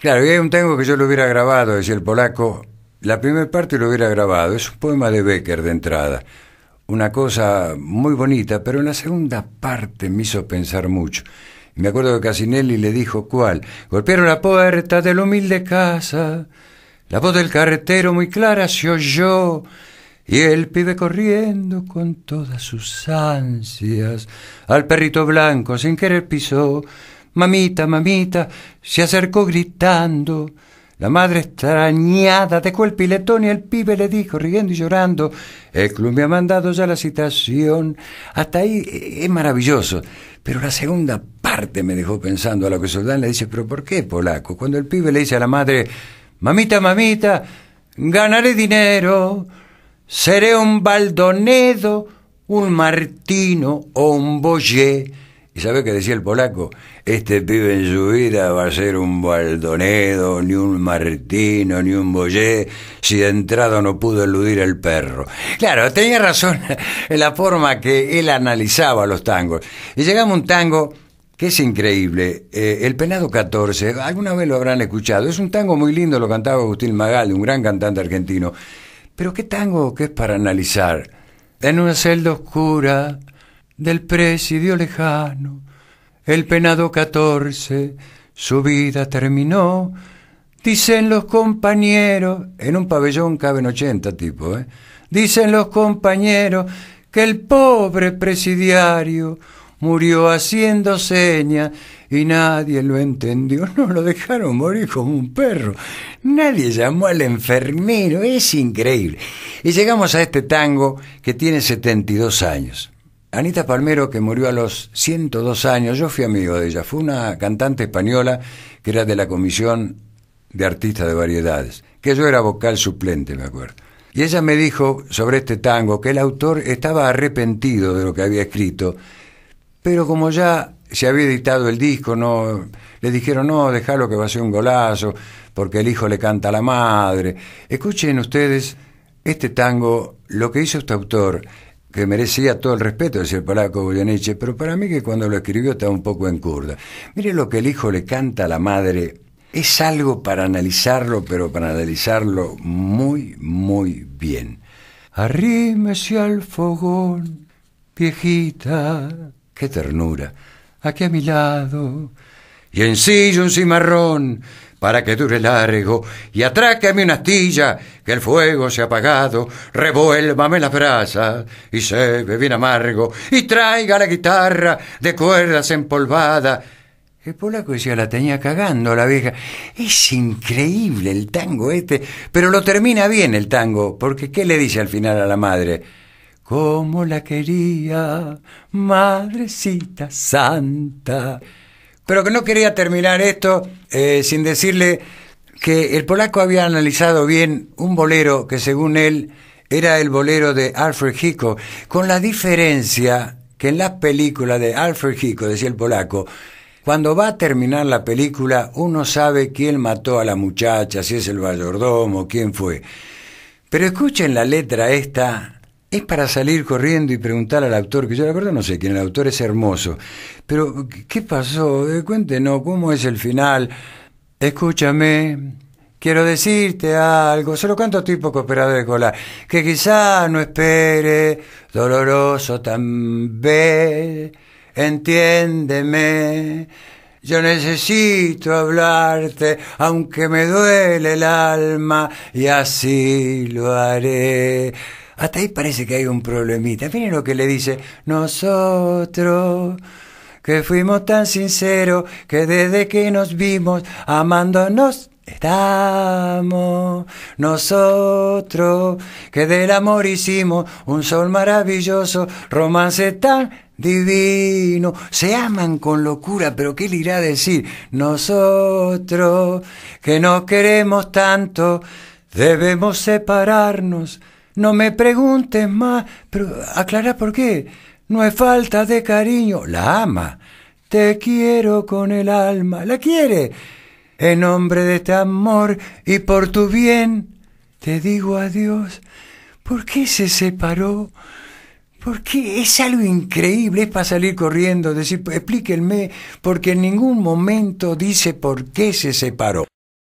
Claro, y hay un tango que yo lo hubiera grabado, decía el polaco, la primera parte lo hubiera grabado, es un poema de Becker de entrada, una cosa muy bonita, pero en la segunda parte me hizo pensar mucho. me acuerdo que Casinelli le dijo cuál, golpearon la puerta de la humilde casa, la voz del carretero muy clara se oyó, y el pibe corriendo con todas sus ansias, al perrito blanco sin querer pisó, Mamita, mamita, se acercó gritando. La madre extrañada dejó el piletón y el pibe le dijo, riendo y llorando, el club me ha mandado ya la citación. Hasta ahí eh, es maravilloso. Pero la segunda parte me dejó pensando a lo que Soldán le dice, pero ¿por qué polaco? Cuando el pibe le dice a la madre, mamita, mamita, ganaré dinero, seré un baldonedo, un martino o un boyer ¿Y sabés qué decía el polaco? Este pibe en su vida va a ser un Baldonedo, ni un Martino, ni un Boyé, si de entrada no pudo eludir el perro. Claro, tenía razón en la forma que él analizaba los tangos. Y llegamos a un tango que es increíble. Eh, el Penado 14, alguna vez lo habrán escuchado. Es un tango muy lindo, lo cantaba Agustín Magal, un gran cantante argentino. Pero qué tango que es para analizar. En una celda oscura del presidio lejano. El penado 14 su vida terminó. Dicen los compañeros, en un pabellón caben ochenta tipos, ¿eh? dicen los compañeros que el pobre presidiario murió haciendo señas y nadie lo entendió. No lo dejaron morir como un perro. Nadie llamó al enfermero. Es increíble. Y llegamos a este tango que tiene 72 años. Anita Palmero, que murió a los 102 años, yo fui amigo de ella, fue una cantante española que era de la Comisión de Artistas de Variedades, que yo era vocal suplente, me acuerdo. Y ella me dijo sobre este tango que el autor estaba arrepentido de lo que había escrito, pero como ya se había editado el disco, no le dijeron, no, déjalo que va a ser un golazo, porque el hijo le canta a la madre. Escuchen ustedes este tango, lo que hizo este autor que merecía todo el respeto, decía el polaco Goyeneche, pero para mí que cuando lo escribió estaba un poco en kurda. Mire lo que el hijo le canta a la madre, es algo para analizarlo, pero para analizarlo muy, muy bien. Arrímese al fogón, viejita, qué ternura, aquí a mi lado, y en un cimarrón, para que dure largo, y atráqueme una astilla, que el fuego se ha apagado, revuélvame las brasas, y se ve bien amargo, y traiga la guitarra de cuerdas empolvada. El polaco decía, la tenía cagando la vieja. Es increíble el tango este, pero lo termina bien el tango, porque ¿qué le dice al final a la madre? cómo la quería, madrecita santa. Pero que no quería terminar esto eh, sin decirle que el polaco había analizado bien un bolero que según él era el bolero de Alfred Hitchcock, con la diferencia que en las películas de Alfred Hitchcock, decía el polaco, cuando va a terminar la película uno sabe quién mató a la muchacha, si es el mayordomo, quién fue. Pero escuchen la letra esta es para salir corriendo y preguntar al autor, que yo la acuerdo no sé quién el autor es hermoso, pero ¿qué pasó? Eh, cuéntenos, ¿cómo es el final? Escúchame, quiero decirte algo, solo cuántos tipo cooperado de cola que quizá no espere, doloroso también, entiéndeme. Yo necesito hablarte, aunque me duele el alma, y así lo haré. Hasta ahí parece que hay un problemita. Miren lo que le dice, nosotros que fuimos tan sinceros que desde que nos vimos amándonos estamos nosotros que del amor hicimos un sol maravilloso, romance tan divino, se aman con locura, pero ¿qué le irá a decir? Nosotros que nos queremos tanto, debemos separarnos no me preguntes más, pero aclara por qué. No es falta de cariño, la ama. Te quiero con el alma, la quiere. En nombre de este amor y por tu bien, te digo adiós. ¿Por qué se separó? ¿Por qué? es algo increíble, es para salir corriendo, decir, explíquenme, porque en ningún momento dice por qué se separó.